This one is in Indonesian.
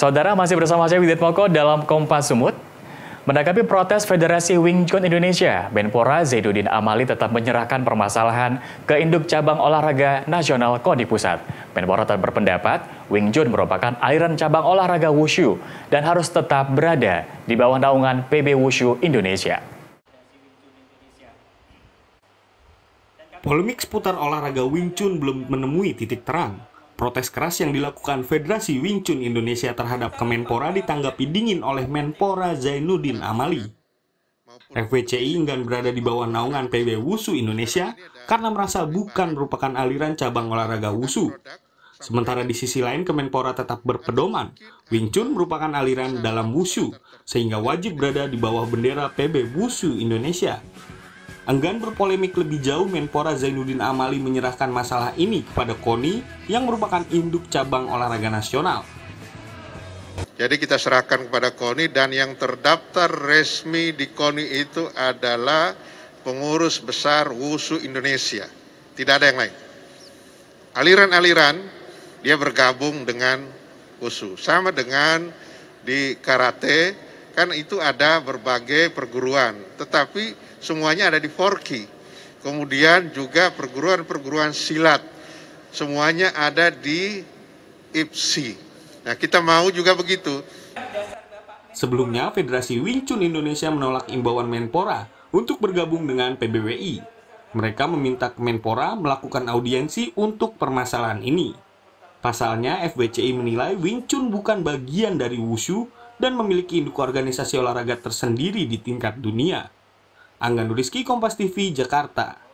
Saudara masih bersama saya Widit Moko dalam Kompas Sumut. Menanggapi protes Federasi Wing Chun Indonesia, Benpora Zaidudin Amali tetap menyerahkan permasalahan ke induk cabang olahraga nasional KONI Pusat. Benpora tetap berpendapat, Wing Chun merupakan aliran cabang olahraga wushu dan harus tetap berada di bawah naungan PB Wushu Indonesia. Polemik seputar olahraga Wing Chun belum menemui titik terang. Protes keras yang dilakukan Federasi Wing Chun Indonesia terhadap Kemenpora ditanggapi dingin oleh Menpora Zainuddin Amali. FWCI enggan berada di bawah naungan PB Wusu Indonesia karena merasa bukan merupakan aliran cabang olahraga Wusu. Sementara di sisi lain Kemenpora tetap berpedoman, Wing Chun merupakan aliran dalam Wusu, sehingga wajib berada di bawah bendera PB Wusu Indonesia. Enggan berpolemik lebih jauh, Menpora Zainuddin Amali menyerahkan masalah ini kepada KONI yang merupakan induk cabang olahraga nasional. Jadi kita serahkan kepada KONI dan yang terdaftar resmi di KONI itu adalah pengurus besar WUSU Indonesia. Tidak ada yang lain. Aliran-aliran dia bergabung dengan WUSU. Sama dengan di karate, kan itu ada berbagai perguruan. Tetapi semuanya ada di forky, Kemudian juga perguruan-perguruan silat, semuanya ada di IPSI. Nah, kita mau juga begitu. Sebelumnya, Federasi Wing Chun Indonesia menolak imbauan Menpora untuk bergabung dengan PBWI. Mereka meminta Kemenpora melakukan audiensi untuk permasalahan ini. Pasalnya, FBCI menilai Wing Chun bukan bagian dari Wushu dan memiliki induk organisasi olahraga tersendiri di tingkat dunia. Angga Nuriski, Kompas TV Jakarta